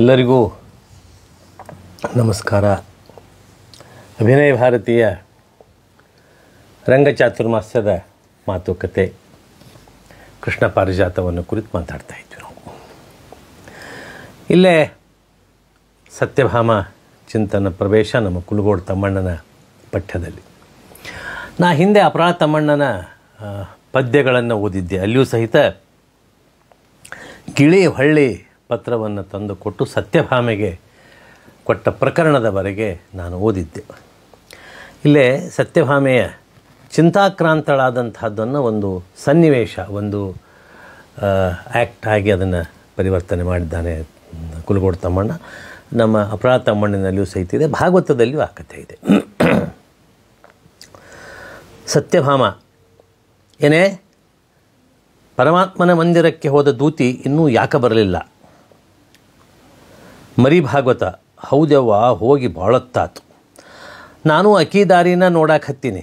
ಎಲ್ಲರಿಗೂ ನಮಸ್ಕಾರ ಅಭಿನಯ ಭಾರತೀಯ ರಂಗಚಾತುರ್ಮಾಸ್ಯದ ಮಾತುಕತೆ ಕೃಷ್ಣ ಪಾರಿಜಾತವನ್ನು ಕುರಿತು ಮಾತಾಡ್ತಾ ಇದ್ವಿ ನಾವು ಇಲ್ಲೇ ಸತ್ಯಭಾಮ ಚಿಂತನ ಪ್ರವೇಶ ನಮ್ಮ ಕುಲಗೋಡು ತಮ್ಮಣ್ಣನ ಪಠ್ಯದಲ್ಲಿ ನಾ ಹಿಂದೆ ಅಪರಾಧ ತಮ್ಮಣ್ಣನ ಪದ್ಯಗಳನ್ನು ಓದಿದ್ದೆ ಅಲ್ಲಿಯೂ ಸಹಿತ ಕಿಳಿ ಹೊಳ್ಳಿ ಪತ್ರವನ್ನು ತಂದು ಕೊಟ್ಟು ಸತ್ಯಭಾಮೆಗೆ ಕೊಟ್ಟ ಪ್ರಕರಣದವರೆಗೆ ನಾನು ಓದಿದ್ದೆ ಇಲ್ಲೇ ಸತ್ಯಭಾಮೆಯ ಚಿಂತಾಕ್ರಾಂತಳಾದಂತಹದ್ದನ್ನು ಒಂದು ಸನ್ನಿವೇಶ ಒಂದು ಆ್ಯಕ್ಟ್ ಆಗಿ ಅದನ್ನು ಪರಿವರ್ತನೆ ಮಾಡಿದ್ದಾನೆ ಕುಲಗೋಡು ತಮ್ಮಣ್ಣ ನಮ್ಮ ಅಪರಾಧ ತಮ್ಮಣ್ಣಿನಲ್ಲಿಯೂ ಸಹಿತ ಇದೆ ಭಾಗವತದಲ್ಲಿಯೂ ಆ ಕಥೆ ಇದೆ ಸತ್ಯಭಾಮ ಏನೇ ಪರಮಾತ್ಮನ ಮಂದಿರಕ್ಕೆ ಹೋದ ದೂತಿ ಇನ್ನೂ ಯಾಕೆ ಬರಲಿಲ್ಲ ಮರಿ ಭಾಗವತ ಹೌದವ್ವ ಹೋಗಿ ಬಾಳತ್ತಾತು ನಾನು ಅಕ್ಕಿ ದಾರಿನ ಹತ್ತೀನಿ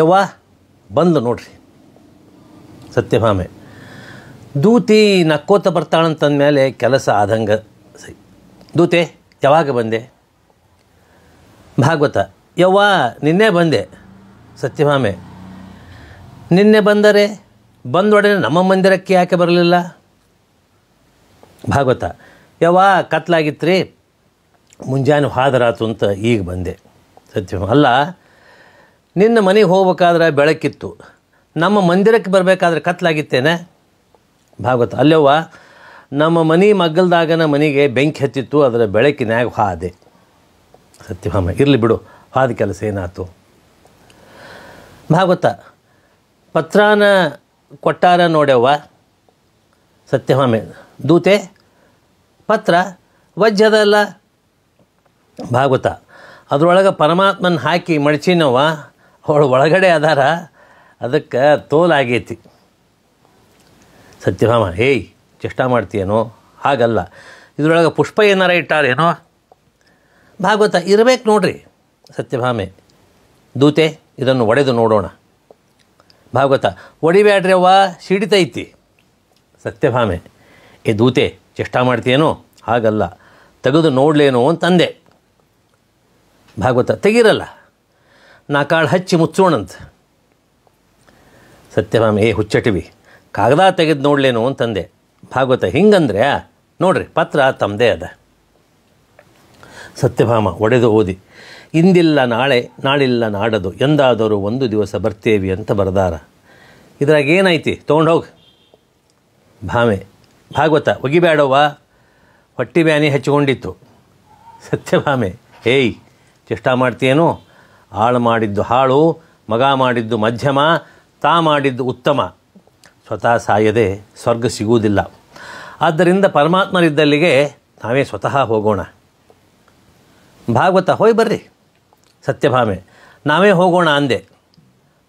ಯವ್ವ ಬಂದು ನೋಡ್ರಿ ಸತ್ಯಭಾಮೆ ದೂತಿ ನಕ್ಕೋತ ಬರ್ತಾಳಂತಂದಮೇಲೆ ಕೆಲಸ ಆದಂಗ ಸರಿ ದೂತೆ ಯಾವಾಗ ಬಂದೆ ಭಾಗವತ ಯವ್ವ ನಿನ್ನೆ ಬಂದೆ ಸತ್ಯಭಾಮೆ ನಿನ್ನೆ ಬಂದರೆ ಬಂದೊಡನೆ ನಮ್ಮ ಮಂದಿರಕ್ಕೆ ಯಾಕೆ ಬರಲಿಲ್ಲ ಭಾಗವತ ಯಾವ ಕತ್ಲಾಗಿತ್ತು ಮುಂಜಾನೆ ಹಾದರಾತು ಅಂತ ಈಗ ಬಂದೆ ಸತ್ಯ ಅಲ್ಲ ನಿನ್ನ ಮನೆಗೆ ಹೋಗ್ಬೇಕಾದ್ರೆ ಬೆಳಕಿತ್ತು ನಮ್ಮ ಮಂದಿರಕ್ಕೆ ಬರಬೇಕಾದ್ರೆ ಕತ್ಲಾಗಿತ್ತೇನೆ ಭಾಗವತ ಅಲ್ಲವ್ವ ನಮ್ಮ ಮನೆ ಮಗ್ಗಲ್ದಾಗನ ಮನೆಗೆ ಬೆಂಕಿ ಹತ್ತಿತ್ತು ಅದರ ಬೆಳಕಿನಾಗ ಹಾದೆ ಸತ್ಯಭಾಮ ಇರಲಿ ಬಿಡು ಹಾದ ಕೆಲಸ ಏನಾಯ್ತು ಭಾಗವತ ಪತ್ರಾನ ಕೊಟ್ಟಾರ ನೋಡ್ಯವ್ವ ಸತ್ಯಭಾಮೆ ದೂತೆ ಪತ್ರ ವಜ್ಜದಲ್ಲ ಭಾಗವತ ಅದರೊಳಗೆ ಪರಮಾತ್ಮನ ಹಾಕಿ ಮಡಚಿನವ ಅವಳು ಒಳಗಡೆ ಅದಾರ ಅದಕ್ಕೆ ತೋಲಾಗೈತಿ ಸತ್ಯಭಾಮ ಏಯ್ ಚೇಷ್ಟ ಮಾಡ್ತೀಯೇನೋ ಹಾಗಲ್ಲ ಇದರೊಳಗೆ ಪುಷ್ಪ ಏನಾರ ಇಟ್ಟಾರೇನೋ ಭಾಗವತ ಇರಬೇಕು ನೋಡ್ರಿ ಸತ್ಯಭಾಮೆ ದೂತೆ ಇದನ್ನು ಒಡೆದು ನೋಡೋಣ ಭಾಗವತ ಒಡಿಬ್ಯಾಡ್ರಿ ಅವ್ವ ಸಿಡಿತೈತಿ ಸತ್ಯಭಾಮೆ ಏ ದೂತೆ ಚೇಷ್ಟ ಮಾಡ್ತೀಯೇನೋ ಹಾಗಲ್ಲ ತೆಗೆದು ನೋಡಲೇನೋ ಅಂತಂದೆ ಭಾಗವತ ತೆಗೀರಲ್ಲ ನಾ ಕಾಳು ಹಚ್ಚಿ ಮುಚ್ಚೋಣಂತ ಸತ್ಯಭಾಮ ಏ ಹುಚ್ಚಟಿವಿ ಕಾಗದ ತೆಗೆದು ನೋಡಲೇನೋ ಅಂತಂದೆ ಭಾಗವತ ಹಿಂಗಂದ್ರೆ ನೋಡ್ರಿ ಪತ್ರ ತಮ್ಮದೇ ಅದ ಸತ್ಯಭಾಮ ಒಡೆದು ಓದಿ ಇಂದಿಲ್ಲ ನಾಳೆ ನಾಳಿಲ್ಲ ನಾಡದು ಎಂದಾದರೂ ಒಂದು ದಿವಸ ಬರ್ತೇವಿ ಅಂತ ಬರದಾರ ಇದ್ರಾಗ ಏನಾಯ್ತಿ ತೊಗೊಂಡೋಗಿ ಭಾಮೆ ಭಾಗವತ ಒಗಿಬೇಡವ್ವ ಹೊಟ್ಟಿ ಬ್ಯಾನಿ ಹೆಚ್ಚಿಕೊಂಡಿತ್ತು ಸತ್ಯಭಾಮೆ ಏಯ್ ಚೇಷ್ಟ ಮಾಡ್ತೀಯೇನು ಆಳು ಮಾಡಿದ್ದು ಹಾಳು ಮಗ ಮಾಡಿದ್ದು ಮಧ್ಯಮ ತಾ ಮಾಡಿದ್ದು ಉತ್ತಮ ಸ್ವತಃ ಸಾಯದೆ ಸ್ವರ್ಗ ಸಿಗುವುದಿಲ್ಲ ಆದ್ದರಿಂದ ಪರಮಾತ್ಮರಿದ್ದಲ್ಲಿಗೆ ನಾವೇ ಸ್ವತಃ ಹೋಗೋಣ ಭಾಗವತ ಹೋಯ್ ಬರ್ರಿ ಸತ್ಯಭಾಮೆ ನಾವೇ ಹೋಗೋಣ ಅಂದೆ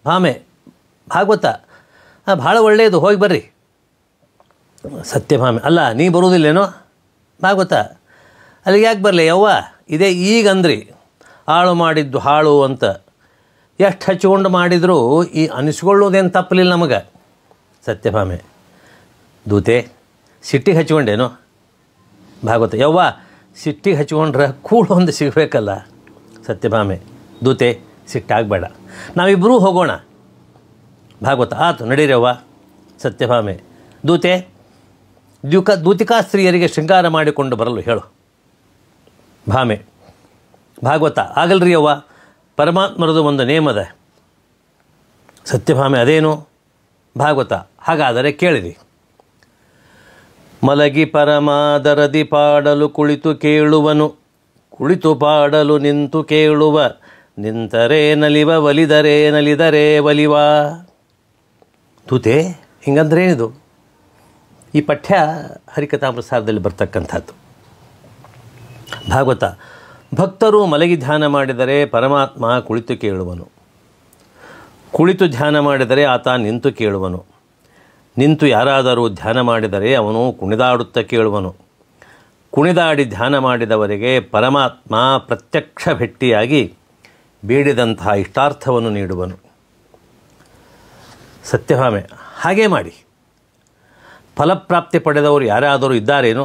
ಭಾಮೆ ಭಾಗವತ ಭಾಳ ಒಳ್ಳೆಯದು ಹೋಗಿ ಬರ್ರಿ ಸತ್ಯಭಾಮೆ ಅಲ್ಲ ನೀ ಬರೋದಿಲ್ಲೇನೋ ಭಾಗವತ ಅಲ್ಲಿಗೆ ಯಾಕೆ ಬರಲಿ ಯವ್ವ ಇದೇ ಈಗ ಅಂದ್ರಿ ಹಾಳು ಮಾಡಿದ್ದು ಹಾಳು ಅಂತ ಎಷ್ಟು ಹಚ್ಕೊಂಡು ಮಾಡಿದರೂ ಈ ಅನಿಸ್ಕೊಳ್ಳೋದೇನು ತಪ್ಪಲಿಲ್ಲ ನಮಗೆ ಸತ್ಯಭಾಮೆ ದೂತೆ ಸಿಟ್ಟಿಗೆ ಹಚ್ಕೊಂಡೇನು ಭಾಗವತ ಯವ್ವ ಸಿಟ್ಟಿಗೆ ಹಚ್ಕೊಂಡ್ರೆ ಕೂಳು ಒಂದು ಸಿಗಬೇಕಲ್ಲ ಸತ್ಯಭಾಮೆ ದೂತೆ ಸಿಟ್ಟಾಗಬೇಡ ನಾವಿಬ್ಬರೂ ಹೋಗೋಣ ಭಾಗವತ ಆತು ನಡೀರವ್ವ ಸತ್ಯಭಾಮೆ ದೂತೆ ದ್ಯುಕ ದೂತಿಕಾ ಸ್ತ್ರೀಯರಿಗೆ ಶೃಂಗಾರ ಮಾಡಿಕೊಂಡು ಬರಲು ಹೇಳು ಭಾಮೆ ಭಾಗವತ ಆಗಲ್ರಿ ಅವ್ವ ಪರಮಾತ್ಮರದು ಒಂದು ನೇಮದ ಸತ್ಯಭಾಮೆ ಅದೇನು ಭಾಗವತ ಹಾಗಾದರೆ ಕೇಳಿರಿ ಮಲಗಿ ಪರಮಾದರದಿ ಪಾಡಲು ಕುಳಿತು ಕೇಳುವನು ಕುಳಿತು ಪಾಡಲು ನಿಂತು ಕೇಳುವ ನಿಂತರೇ ನಲಿವ ಒಲಿದರೆ ನಲಿದರೆ ಒಲಿವ ತೂತೆ ಹಿಂಗಂದ್ರೇನಿದು ಈ ಪಠ್ಯ ಹರಿಕಥಾ ಪ್ರಸಾರದಲ್ಲಿ ಬರ್ತಕ್ಕಂಥದ್ದು ಭಾಗವತ ಭಕ್ತರು ಮಲಗಿ ಧ್ಯಾನ ಮಾಡಿದರೆ ಪರಮಾತ್ಮ ಕುಳಿತು ಕೇಳುವನು ಕುಳಿತು ಧ್ಯಾನ ಮಾಡಿದರೆ ಆತ ನಿಂತು ಕೇಳುವನು ನಿಂತು ಯಾರಾದರೂ ಧ್ಯಾನ ಮಾಡಿದರೆ ಅವನು ಕುಣಿದಾಡುತ್ತಾ ಕೇಳುವನು ಕುಣಿದಾಡಿ ಧ್ಯಾನ ಮಾಡಿದವರಿಗೆ ಪರಮಾತ್ಮ ಪ್ರತ್ಯಕ್ಷ ಭೆಟ್ಟಿಯಾಗಿ ಬೇಡಿದಂತಹ ಇಷ್ಟಾರ್ಥವನ್ನು ನೀಡುವನು ಸತ್ಯಭಾಮೆ ಹಾಗೇ ಮಾಡಿ ಫಲಪ್ರಾಪ್ತಿ ಪಡೆದವರು ಯಾರಾದರೂ ಇದ್ದಾರೇನು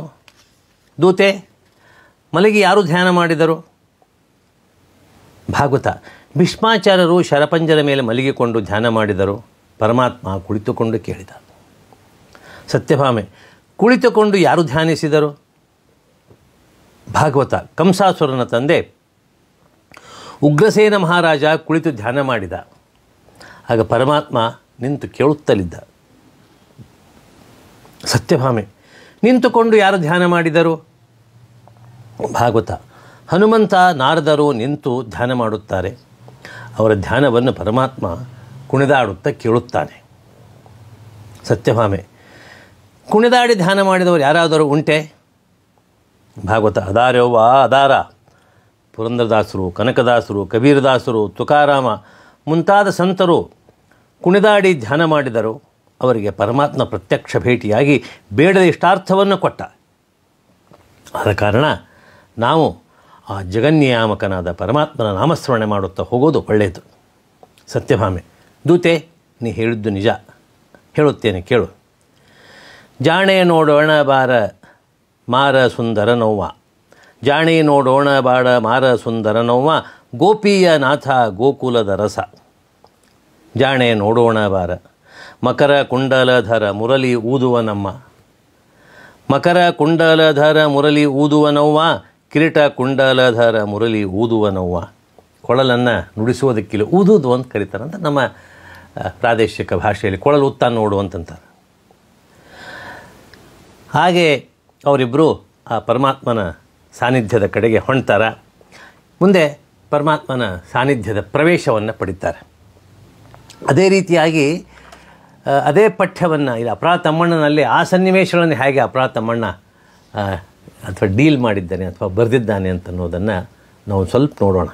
ದೂತೆ ಮಲಗಿ ಯಾರು ಧ್ಯಾನ ಮಾಡಿದರು ಭಾಗವತ ಭೀಷ್ಮಾಚಾರ್ಯರು ಶರಪಂಜರ ಮೇಲೆ ಮಲಗಿಕೊಂಡು ಧ್ಯಾನ ಮಾಡಿದರು ಪರಮಾತ್ಮ ಕುಳಿತುಕೊಂಡು ಕೇಳಿದ ಸತ್ಯಭಾಮೆ ಕುಳಿತುಕೊಂಡು ಯಾರು ಧ್ಯಾನಿಸಿದರು ಭಾಗವತ ಕಂಸಾಸುರನ ತಂದೆ ಉಗ್ರಸೇನ ಮಹಾರಾಜ ಕುಳಿತು ಧ್ಯಾನ ಮಾಡಿದ ಆಗ ಪರಮಾತ್ಮ ನಿಂತು ಕೇಳುತ್ತಲಿದ್ದ ಸತ್ಯಭಾಮೆ ನಿಂತುಕೊಂಡು ಯಾರು ಧ್ಯಾನ ಮಾಡಿದರು ಭಾಗವತ ಹನುಮಂತ ನಾರದರು ನಿಂತು ಧ್ಯಾನ ಮಾಡುತ್ತಾರೆ ಅವರ ಧ್ಯಾನವನ್ನು ಪರಮಾತ್ಮ ಕುಣಿದಾಡುತ್ತಾ ಕೇಳುತ್ತಾನೆ ಸತ್ಯಭಾಮೆ ಕುಣಿದಾಡಿ ಧ್ಯಾನ ಮಾಡಿದವರು ಯಾರಾದರೂ ಉಂಟೆ ಭಾಗವತ ಅದಾರ್ಯೋವಾ ಅದಾರ ಪುರಂದ್ರದಾಸರು ಕನಕದಾಸರು ಕಬೀರದಾಸರು ತುಕಾರಾಮ ಮುಂತಾದ ಸಂತರು ಕುಣಿದಾಡಿ ಧ್ಯಾನ ಮಾಡಿದರು ಅವರಿಗೆ ಪರಮಾತ್ಮ ಪ್ರತ್ಯಕ್ಷ ಭೇಟಿಯಾಗಿ ಬೇಡದ ಇಷ್ಟಾರ್ಥವನ್ನು ಕೊಟ್ಟ ಆದ ಕಾರಣ ನಾವು ಆ ಜಗನ್ಯಾಮಕನಾದ ಪರಮಾತ್ಮನ ನಾಮಸ್ಮರಣೆ ಮಾಡುತ್ತಾ ಹೋಗೋದು ಒಳ್ಳೆಯದು ಸತ್ಯಭಾಮೆ ದೂತೆ ನೀ ಹೇಳಿದ್ದು ನಿಜ ಹೇಳುತ್ತೇನೆ ಕೇಳು ಜಾಣೆ ನೋಡೋಣ ಬಾರ ಮಾರ ಸುಂದರ ನೋವ್ವ ಜಾಣೆ ನೋಡೋಣ ಬಾಡ ಮಾರ ಸುಂದರ ನೋವ್ವ ಗೋಪಿಯ ನಾಥ ಗೋಕುಲದ ರಸ ಜಾಣೆ ನೋಡೋಣ ಬಾರ ಮಕರ ಕುಂಡಲಧರ ಮುರಳಿ ಊದುವ ನಮ್ಮ ಮಕರ ಕುಂಡಲಧರ ಮುರಳಿ ಊದುವ ನೋವ ಕಿರೀಟ ಕುಂಡಲಧರ ಮುರಳಿ ಊದುವ ನೋವ ಕೊಳಲನ್ನು ನುಡಿಸುವುದಕ್ಕಿಲ್ಲ ಊದುವುದು ಅಂತ ಅಂತ ನಮ್ಮ ಪ್ರಾದೇಶಿಕ ಭಾಷೆಯಲ್ಲಿ ಕೊಳಲು ಉತ್ತನ್ನು ನೋಡು ಅಂತಂತಾರೆ ಹಾಗೆ ಅವರಿಬ್ಬರು ಆ ಪರಮಾತ್ಮನ ಸಾನ್ನಿಧ್ಯದ ಕಡೆಗೆ ಹೊಣ್ತಾರ ಮುಂದೆ ಪರಮಾತ್ಮನ ಸಾನ್ನಿಧ್ಯದ ಪ್ರವೇಶವನ್ನು ಪಡಿತಾರೆ ಅದೇ ರೀತಿಯಾಗಿ ಅದೇ ಪಠ್ಯವನ್ನು ಇದು ಅಪರಾಧ ತಮ್ಮಣ್ಣನಲ್ಲಿ ಆ ಸನ್ನಿವೇಶಗಳನ್ನು ಹೇಗೆ ಅಪರಾಧ ತಮ್ಮಣ್ಣ ಅಥವಾ ಡೀಲ್ ಮಾಡಿದ್ದಾನೆ ಅಥವಾ ಬರೆದಿದ್ದಾನೆ ಅಂತ ಅನ್ನೋದನ್ನು ನಾವು ಸ್ವಲ್ಪ ನೋಡೋಣ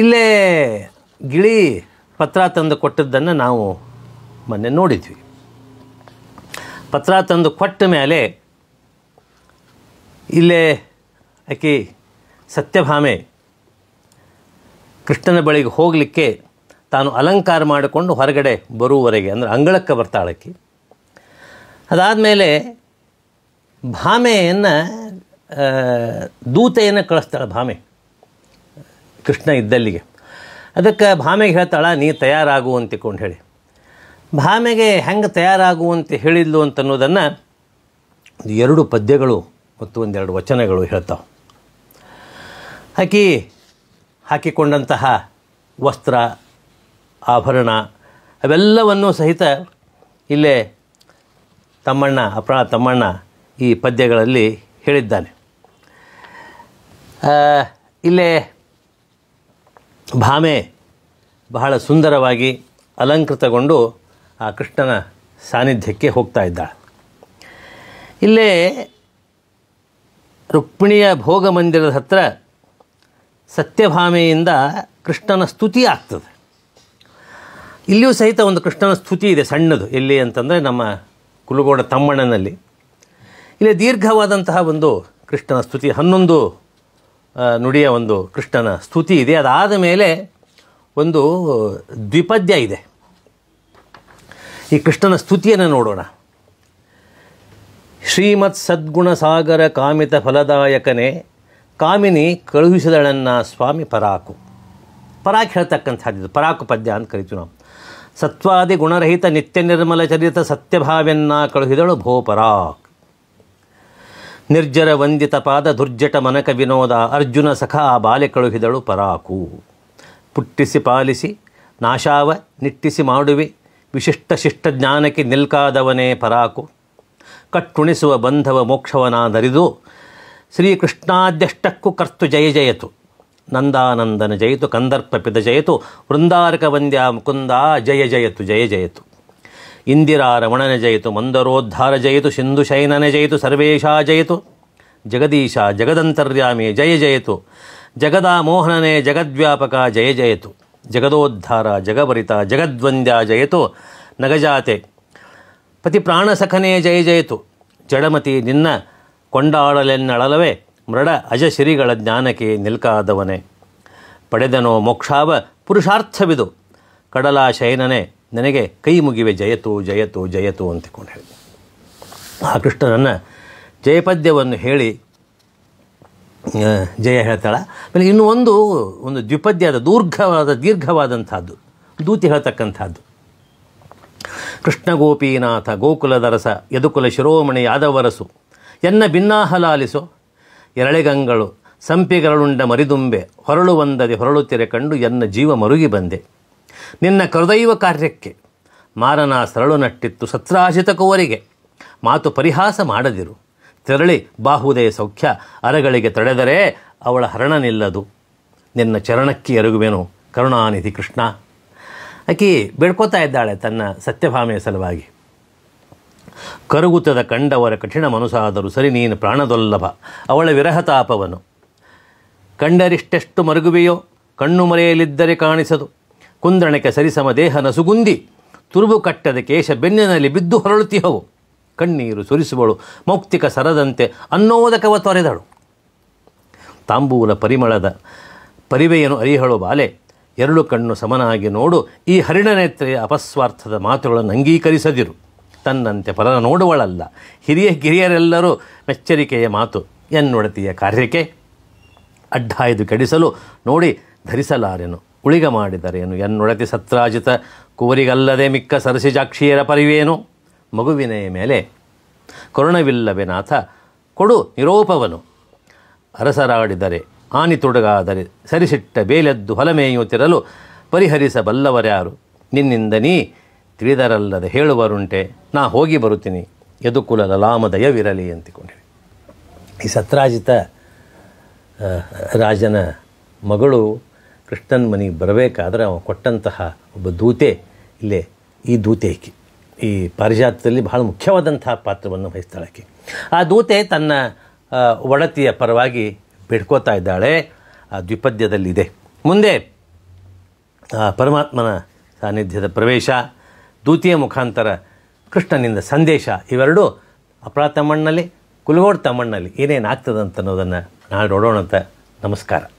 ಇಲ್ಲೇ ಗಿಳಿ ಪತ್ರ ತಂದು ಕೊಟ್ಟದ್ದನ್ನು ನಾವು ಮೊನ್ನೆ ನೋಡಿದ್ವಿ ಪತ್ರ ತಂದು ಕೊಟ್ಟ ಮೇಲೆ ಇಲ್ಲೇ ಆಕೆ ಸತ್ಯಭಾಮೆ ಕೃಷ್ಣನ ಬಳಿಗೆ ಹೋಗಲಿಕ್ಕೆ ತಾನು ಅಲಂಕಾರ ಮಾಡಿಕೊಂಡು ಹೊರಗಡೆ ಬರುವವರೆಗೆ ಅಂದರೆ ಅಂಗಳಕ್ಕೆ ಬರ್ತಾಳಕ್ಕೆ ಅದಾದಮೇಲೆ ಭಾಮೆಯನ್ನು ದೂತೆಯನ್ನು ಕಳಿಸ್ತಾಳೆ ಭಾಮೆ ಕೃಷ್ಣ ಇದ್ದಲ್ಲಿಗೆ ಅದಕ್ಕೆ ಭಾಮೆಗೆ ಹೇಳ್ತಾಳೆ ನೀ ತಯಾರಾಗು ಅಂತಿಕೊಂಡು ಹೇಳಿ ಭಾಮೆಗೆ ಹೆಂಗೆ ತಯಾರಾಗುವಂತೆ ಹೇಳಿದ್ಲು ಅಂತ ಅನ್ನೋದನ್ನು ಎರಡು ಪದ್ಯಗಳು ಮತ್ತು ಒಂದೆರಡು ವಚನಗಳು ಹೇಳ್ತಾವೆ ಆಕಿ ಹಾಕಿಕೊಂಡಂತಹ ವಸ್ತ್ರ ಆಭರಣ ಅವೆಲ್ಲವನ್ನು ಸಹಿತ ಇಲ್ಲೇ ತಮ್ಮಣ್ಣ ಅಪ್ರಾಣ ತಮ್ಮಣ್ಣ ಈ ಪದ್ಯಗಳಲ್ಲಿ ಹೇಳಿದ್ದಾನೆ ಇಲ್ಲೇ ಭಾಮೆ ಬಹಳ ಸುಂದರವಾಗಿ ಅಲಂಕೃತಗೊಂಡು ಆ ಕೃಷ್ಣನ ಸಾನ್ನಿಧ್ಯಕ್ಕೆ ಹೋಗ್ತಾ ಇದ್ದಾಳೆ ಇಲ್ಲೇ ರುಕ್ಮಿಣಿಯ ಭೋಗ ಮಂದಿರದ ಹತ್ರ ಸತ್ಯಭಾಮೆಯಿಂದ ಕೃಷ್ಣನ ಸ್ತುತಿ ಆಗ್ತದೆ ಇಲ್ಲಿಯೂ ಸಹಿತ ಒಂದು ಕೃಷ್ಣನ ಸ್ತುತಿ ಇದೆ ಸಣ್ಣದು ಎಲ್ಲಿ ಅಂತಂದರೆ ನಮ್ಮ ಕುಲುಗೋಡ ತಮ್ಮಣ್ಣನಲ್ಲಿ ಇಲ್ಲಿ ದೀರ್ಘವಾದಂತಹ ಒಂದು ಕೃಷ್ಣನ ಸ್ತುತಿ ಹನ್ನೊಂದು ನುಡಿಯ ಒಂದು ಕೃಷ್ಣನ ಸ್ತುತಿ ಇದೆ ಅದಾದ ಮೇಲೆ ಒಂದು ದ್ವಿಪದ್ಯ ಇದೆ ಈ ಕೃಷ್ಣನ ಸ್ತುತಿಯನ್ನು ನೋಡೋಣ ಶ್ರೀಮತ್ ಸದ್ಗುಣ ಸಾಗರ ಕಾಮಿತ ಫಲದಾಯಕನೇ ಕಾಮಿನಿ ಕಳುಹಿಸಿದಳನ್ನ ಸ್ವಾಮಿ ಪರಾಕು ಪರಾಕ್ ಹೇಳ್ತಕ್ಕಂಥದ್ದು ಪರಾಕು ಪದ್ಯ ಅಂತ ಕರಿತೀವಿ ನಾವು ಸತ್ವಾದಿ ಗುಣರಹಿತ ನಿತ್ಯ ನಿರ್ಮಲ ಚರಿತ ಸತ್ಯಭಾವೆನ್ನ ಕಳುಹಿದಳು ಭೋಪರಾಕ್ ನಿರ್ಜರ ವಂದಿತ ಪಾದ ದುರ್ಜಟ ಮನಕ ವಿನೋದ ಅರ್ಜುನ ಸಖ ಆ ಬಾಲೆ ಕಳುಹಿದಳು ಪರಾಕು ಪುಟ್ಟಿಸಿ ಪಾಲಿಸಿ ನಾಶಾವ ನಿಟ್ಟಿಸಿ ಮಾಡುವೆ ವಿಶಿಷ್ಟ ಶಿಷ್ಟ ಜ್ಞಾನಕ್ಕೆ ನಿಲ್ಕಾದವನೇ ಪರಾಕು ಕಟ್ಟುಣಿಸುವ ಬಂಧವ ಮೋಕ್ಷವನಾದರಿದು ಶ್ರೀಕೃಷ್ಣಾದ್ಯಷ್ಟಕ್ಕೂ ಕರ್ತು ಜಯ ಜಯತು ನಂದಾನಂದನ ಜಯತು ಕಂದರ್ಪಪಿತ ಜಯತು ವೃಂದಾರಕ ವಂದ್ಯ ಮುಕುಂದ ಜಯ ಜಯತು ಜಯ ಜಯತು ಇಂದಿರಾ ರಮಣನ ಮಂದರೋದ್ಧಾರ ಜಯಿತು ಸಿಂಧು ಶೈನನ ಜಯತು ಸರ್ವೇಶ ಜಯತು ಜಗದೀಶ ಜಗದಂತರ್ಯಾಮಿ ಜಯ ಜಯತು ಜಗದ ಮೋಹನನೇ ಜಗದ್ವ್ಯಾಪಕ ಜಯ ಜಯತು ಜಗದೋದ್ಧಾರ ಜಗಭರಿತ ಜಗದ್ವಂದ್ಯ ಜಯತು ನಗಜಾತೆ ಪತಿ ಪ್ರಾಣಸಖನೇ ಜಯ ಜಯತು ಜಡಮತಿ ನಿನ್ನ ಕೊಂಡಾಡಲೆನ್ನಳಲವೇ ಮೃಡ ಅಜಶಿರಿಗಳ ಜ್ಞಾನಕ್ಕೆ ನಿಲ್ಕಾದವನೇ ಪಡೆದನೋ ಮೋಕ್ಷಾವ ಪುರುಷಾರ್ಥವಿದು ಕಡಲ ಶಯನನೇ ನನಗೆ ಕೈ ಮುಗಿವೆ ಜಯತು ಜಯತು ಜಯತು ಅಂತಿಕೊಂಡು ಹೇಳಿದೆ ಆ ಕೃಷ್ಣನನ್ನು ಜಯಪದ್ಯವನ್ನು ಹೇಳಿ ಜಯ ಹೇಳ್ತಾಳೆ ಆಮೇಲೆ ಇನ್ನೂ ಒಂದು ಒಂದು ದ್ವಿಪದ್ಯದ ದೂರ್ಘವಾದ ದೀರ್ಘವಾದಂಥದ್ದು ದೂತಿ ಹೇಳ್ತಕ್ಕಂಥದ್ದು ಕೃಷ್ಣ ಗೋಪೀನಾಥ ಗೋಕುಲದರಸ ಯದುಕುಲ ಶಿರೋಮಣಿ ಯಾದವರಸು ಎನ್ನ ಭಿನ್ನಾಹ ಎರಳೆಗಂಗಳು ಸಂಪಿಗರಳುಂಡ ಮರಿದುಂಬೆ ಹೊರಳು ಒಂದದೆ ಹೊರಳುತ್ತಿರೆ ಕಂಡು ಎನ್ನ ಜೀವ ಮರುಗಿ ಬಂದೆ ನಿನ್ನ ಕೃದೈವ ಕಾರ್ಯಕ್ಕೆ ಮಾರನ ಸರಳು ನಟ್ಟಿತ್ತು ಸತ್ರಾಶಿತ ಕೋರಿಗೆ ಮಾತು ಪರಿಹಾಸ ಮಾಡದಿರು ತೆರಳಿ ಬಾಹುದೆಯ ಸೌಖ್ಯ ಅರಗಳಿಗೆ ತಡೆದರೆ ಅವಳ ಹರಣ ನಿಲ್ಲದು ನಿನ್ನ ಚರಣಕ್ಕೆ ಎರಗುವೆನು ಕರುಣಾನಿಧಿ ಕೃಷ್ಣ ಆಕಿ ಬೇಡ್ಕೋತಾ ಇದ್ದಾಳೆ ತನ್ನ ಸತ್ಯಭಾಮೆಯ ಸಲುವಾಗಿ ಕರುಗುತದ ಕಂಡವರ ಕಠಿಣ ಮನಸಾದರೂ ಸರಿ ನೀನು ಪ್ರಾಣದೊಲ್ಲಭ ಅವಳ ವಿರಹತಾಪವನು ಕಂಡರಿಷ್ಟೆಷ್ಟು ಮರುಗುವೆಯೋ ಕಣ್ಣು ಮರೆಯಲಿದ್ದರೆ ಕಾಣಿಸದು ಕುಂದ್ರಣಕ್ಕೆ ಸರಿಸಮ ದೇಹ ನಸುಗುಂದಿ ತುರುಬು ಕಟ್ಟದ ಕೇಶ ಬೆನ್ನಿನಲ್ಲಿ ಬಿದ್ದು ಹೊರಳುತ್ತಿಹವು ಕಣ್ಣೀರು ಸುರಿಸುವಳು ಮೌಕ್ತಿಕ ಸರದಂತೆ ಅನ್ನೋದಕವ ತೊರೆದಳು ತಾಂಬೂಲ ಪರಿಮಳದ ಪರಿವೆಯನು ಅರಿಹಳು ಬಾಲೆ ಎರಡು ಕಣ್ಣು ಸಮನಾಗಿ ನೋಡು ಈ ಹರಿಣನೇತ್ರೆಯ ಅಪಸ್ವಾರ್ಥದ ಮಾತುಗಳನ್ನು ಅಂಗೀಕರಿಸದಿರು ತನ್ನಂತೆ ಪರರ ನೋಡುವಳಲ್ಲ ಹಿರಿಯ ಕಿರಿಯರೆಲ್ಲರೂ ಮೆಚ್ಚರಿಕೆಯ ಮಾತು ಎನ್ನೊಡತಿಯ ಕಾರ್ಯಕ್ಕೆ ಅಡ್ಡಾಯ್ದು ಕೆಡಿಸಲು ನೋಡಿ ಧರಿಸಲಾರೆನು ಉಳಿಗ ಮಾಡಿದರೇನು ಎನ್ನೊಡತಿ ಸತ್ರಾಜಿತ ಕುವರಿಗಲ್ಲದೆ ಮಿಕ್ಕ ಸರಸಿಜಾಕ್ಷಿಯರ ಪರಿವೇನು ಮಗುವಿನ ಮೇಲೆ ಕರುಣವಿಲ್ಲವೆ ನಾಥ ಕೊಡು ನಿರೋಪವನು ಅರಸರಾಡಿದರೆ ತೊಡಗಾದರೆ ಸರಿಸಿಟ್ಟ ಬೇಲೆದ್ದು ಹೊಲಮೇಯುತ್ತಿರಲು ಪರಿಹರಿಸಬಲ್ಲವರ್ಯಾರು ನಿನ್ನಿಂದ ನೀ ತಿಳಿದರಲ್ಲದೆ ಹೇಳುವರುಂಟೆ ನಾ ಹೋಗಿ ಬರುತ್ತೀನಿ ಲಲಾಮ ಲಾಮದಯವಿರಲಿ ಅಂತಿಕೊಂಡಿ ಈ ಸತ್ರಾಜಿತ ರಾಜನ ಮಗಳು ಕೃಷ್ಣನ್ ಮನೆಗೆ ಬರಬೇಕಾದ್ರೆ ಅವನು ಕೊಟ್ಟಂತಹ ಒಬ್ಬ ದೂತೆ ಇಲ್ಲೇ ಈ ದೂತೆ ಈಕೆ ಈ ಪಾರಿಜಾತದಲ್ಲಿ ಬಹಳ ಮುಖ್ಯವಾದಂತಹ ಪಾತ್ರವನ್ನು ವಹಿಸ್ತಾಳಕ್ಕೆ ಆ ದೂತೆ ತನ್ನ ಒಡತಿಯ ಪರವಾಗಿ ಬಿಡ್ಕೋತಾ ಇದ್ದಾಳೆ ಆ ದ್ವಿಪದ್ಯದಲ್ಲಿದೆ ಮುಂದೆ ಪರಮಾತ್ಮನ ಸಾನ್ನಿಧ್ಯದ ಪ್ರವೇಶ ದೂತಿಯ ಮುಖಾಂತರ ಕೃಷ್ಣನಿಂದ ಸಂದೇಶ ಇವೆರಡೂ ಅಪ್ರಾ ತಮ್ಮಣ್ಣಲ್ಲಿ ಕುಲಗೋಡ್ ತಮ್ಮಣ್ಣಲ್ಲಿ ಏನೇನು ಆಗ್ತದಂತ ಅನ್ನೋದನ್ನು ನಾಳೆ ಅಂತ ನಮಸ್ಕಾರ